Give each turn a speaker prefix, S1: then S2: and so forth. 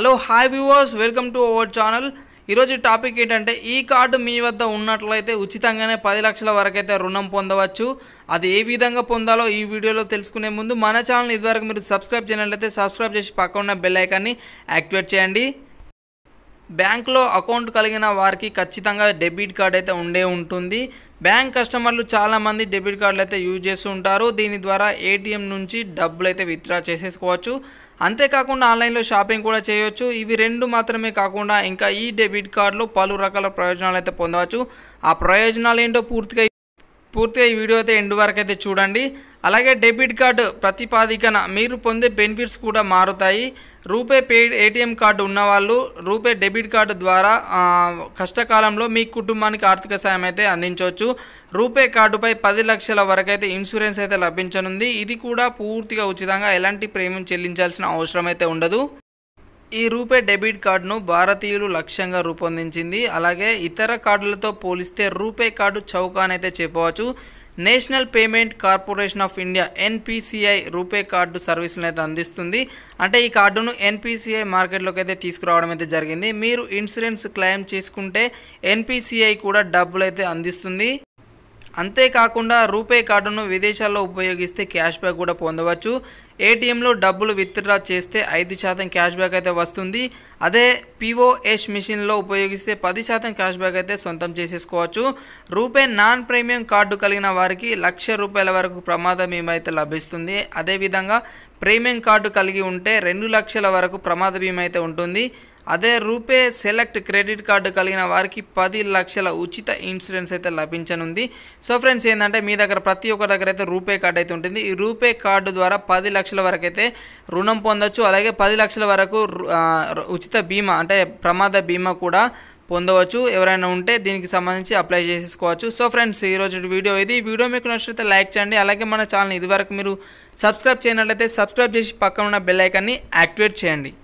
S1: hello hi viewers welcome to our channel ఈరోజు topic ఏంటంటే ఈ కార్డు మీ వద్ద ఉన్నట్లయితే ఉచితంగానే పది లక్షల వరకైతే రుణం పొందవచ్చు అది ఏ విధంగా పొందాలో ఈ వీడియోలో తెలుసుకునే ముందు మన ఛానల్ ఇదివరకు మీరు సబ్స్క్రైబ్ చేయనట్లయితే సబ్స్క్రైబ్ చేసి పక్క ఉన్న బెల్లైకాన్ని యాక్టివేట్ చేయండి బ్యాంక్లో అకౌంట్ కలిగిన వారికి ఖచ్చితంగా డెబిట్ కార్డ్ అయితే ఉండే ఉంటుంది బ్యాంక్ కస్టమర్లు చాలామంది డెబిట్ కార్డులు అయితే యూజ్ చేస్తూ ఉంటారు దీని ద్వారా ఏటీఎం నుంచి డబ్బులు అయితే విత్డ్రా చేసేసుకోవచ్చు అంతేకాకుండా ఆన్లైన్లో షాపింగ్ కూడా చేయొచ్చు ఇవి రెండు మాత్రమే కాకుండా ఇంకా ఈ డెబిట్ కార్డులో పలు రకాల ప్రయోజనాలు అయితే పొందవచ్చు ఆ ప్రయోజనాలు ఏంటో పూర్తిగా పూర్తిగా ఈ వీడియో అయితే ఎండ్ వరకు అయితే చూడండి అలాగే డెబిట్ కార్డు ప్రతిపాదికన మీరు పొందే బెనిఫిట్స్ కూడా మారుతాయి రూపే పే ఏటీఎం కార్డు ఉన్నవాళ్ళు రూపే డెబిట్ కార్డు ద్వారా కష్టకాలంలో మీ కుటుంబానికి ఆర్థిక సాయం అయితే అందించవచ్చు రూపే కార్డుపై పది లక్షల వరకు అయితే ఇన్సూరెన్స్ అయితే లభించనుంది ఇది కూడా పూర్తిగా ఉచితంగా ఎలాంటి ప్రీమియం చెల్లించాల్సిన అవసరం అయితే ఉండదు ఈ రూపే డెబిట్ కార్డును భారతీయులు లక్ష్యంగా రూపొందించింది అలాగే ఇతర కార్డులతో పోలిస్తే రూపే కార్డు చౌకానైతే చెప్పవచ్చు national payment corporation of India NPCI RuPay card సర్వీసులను అయితే అందిస్తుంది అంటే ఈ కార్డును ఎన్పిసిఐ మార్కెట్లోకి అయితే తీసుకురావడం అయితే జరిగింది మీరు ఇన్సూరెన్స్ క్లెయిమ్ చేసుకుంటే ఎన్పిసిఐ కూడా డబ్బులు అయితే అందిస్తుంది అంతేకాకుండా రూపే కార్డును విదేశాల్లో ఉపయోగిస్తే క్యాష్ బ్యాక్ కూడా పొందవచ్చు ఏటీఎంలో డబ్బులు విత్డ్రా చేస్తే ఐదు శాతం క్యాష్ బ్యాక్ అయితే వస్తుంది అదే పిఓఎస్ మిషన్లో ఉపయోగిస్తే పది శాతం క్యాష్ బ్యాక్ అయితే సొంతం చేసేసుకోవచ్చు రూపే నాన్ ప్రీమియం కార్డు కలిగిన వారికి లక్ష రూపాయల వరకు ప్రమాద బీమా అయితే లభిస్తుంది అదేవిధంగా ప్రీమియం కార్డు కలిగి ఉంటే రెండు లక్షల వరకు ప్రమాద బీమా అయితే ఉంటుంది అదే రూపే సెలెక్ట్ క్రెడిట్ కార్డు కలిగిన వారికి పది లక్షల ఉచిత ఇన్సూరెన్స్ అయితే లభించనుంది సో ఫ్రెండ్స్ ఏంటంటే మీ దగ్గర ప్రతి ఒక్క దగ్గర అయితే రూపే కార్డు అయితే ఉంటుంది ఈ రూపే కార్డు ద్వారా పది లక్షల లక్షల వరకు అయితే రుణం పొందవచ్చు అలాగే పది లక్షల వరకు ఉచిత బీమా అంటే ప్రమాద బీమా కూడా పొందవచ్చు ఎవరైనా ఉంటే దీనికి సంబంధించి అప్లై చేసేసుకోవచ్చు సో ఫ్రెండ్స్ ఈరోజు వీడియో ఇది వీడియో మీకు నచ్చితే లైక్ చేయండి అలాగే మన ఛానల్ ఇదివరకు మీరు సబ్స్క్రైబ్ చేయనట్లయితే సబ్స్క్రైబ్ చేసి పక్కన ఉన్న బెల్ ఐకాన్ని యాక్టివేట్ చేయండి